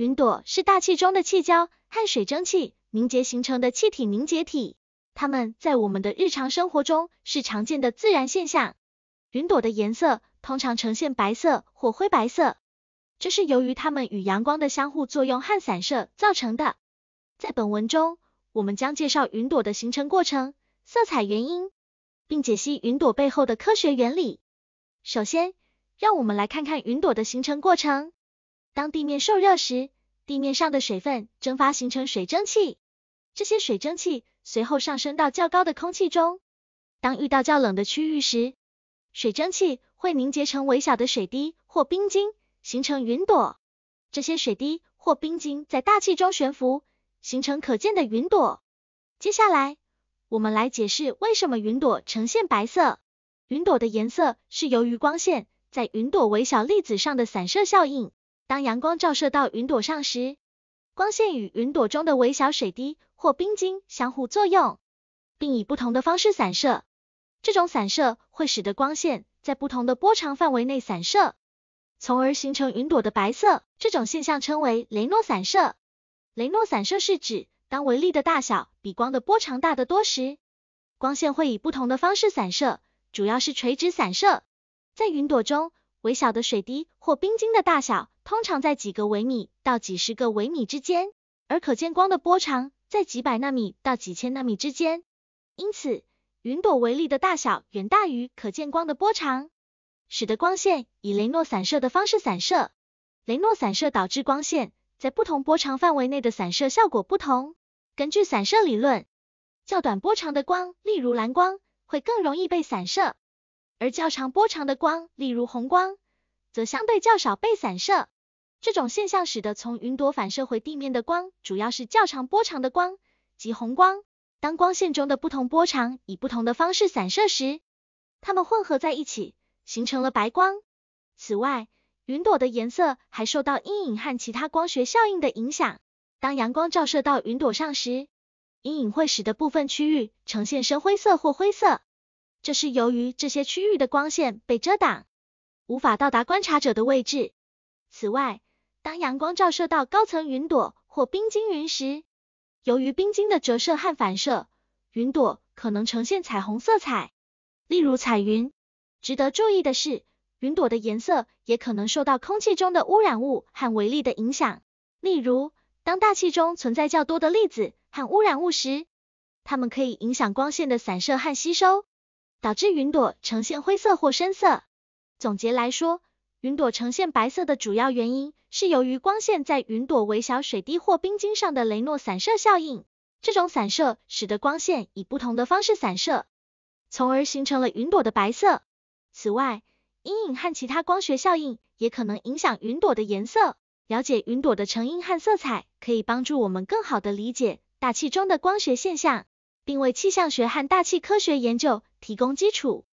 云朵是大气中的气胶和水蒸气凝结形成的气体凝结体，它们在我们的日常生活中是常见的自然现象。云朵的颜色通常呈现白色或灰白色，这是由于它们与阳光的相互作用和散射造成的。在本文中，我们将介绍云朵的形成过程、色彩原因，并解析云朵背后的科学原理。首先，让我们来看看云朵的形成过程。当地面受热时，地面上的水分蒸发形成水蒸气，这些水蒸气随后上升到较高的空气中。当遇到较冷的区域时，水蒸气会凝结成微小的水滴或冰晶，形成云朵。这些水滴或冰晶在大气中悬浮，形成可见的云朵。接下来，我们来解释为什么云朵呈现白色。云朵的颜色是由于光线在云朵微小粒子上的散射效应。当阳光照射到云朵上时，光线与云朵中的微小水滴或冰晶相互作用，并以不同的方式散射。这种散射会使得光线在不同的波长范围内散射，从而形成云朵的白色。这种现象称为雷诺散射。雷诺散射是指当微粒的大小比光的波长大得多时，光线会以不同的方式散射，主要是垂直散射。在云朵中，微小的水滴或冰晶的大小。通常在几个微米到几十个微米之间，而可见光的波长在几百纳米到几千纳米之间。因此，云朵微粒的大小远大于可见光的波长，使得光线以雷诺散射的方式散射。雷诺散射导致光线在不同波长范围内的散射效果不同。根据散射理论，较短波长的光，例如蓝光，会更容易被散射，而较长波长的光，例如红光，则相对较少被散射。这种现象使得从云朵反射回地面的光主要是较长波长的光，即红光。当光线中的不同波长以不同的方式散射时，它们混合在一起，形成了白光。此外，云朵的颜色还受到阴影和其他光学效应的影响。当阳光照射到云朵上时，阴影会使得部分区域呈现深灰色或灰色，这是由于这些区域的光线被遮挡，无法到达观察者的位置。此外，当阳光照射到高层云朵或冰晶云时，由于冰晶的折射和反射，云朵可能呈现彩虹色彩，例如彩云。值得注意的是，云朵的颜色也可能受到空气中的污染物和微粒的影响。例如，当大气中存在较多的粒子和污染物时，它们可以影响光线的散射和吸收，导致云朵呈现灰色或深色。总结来说，云朵呈现白色的主要原因是由于光线在云朵微小水滴或冰晶上的雷诺散射效应。这种散射使得光线以不同的方式散射，从而形成了云朵的白色。此外，阴影和其他光学效应也可能影响云朵的颜色。了解云朵的成因和色彩，可以帮助我们更好地理解大气中的光学现象，并为气象学和大气科学研究提供基础。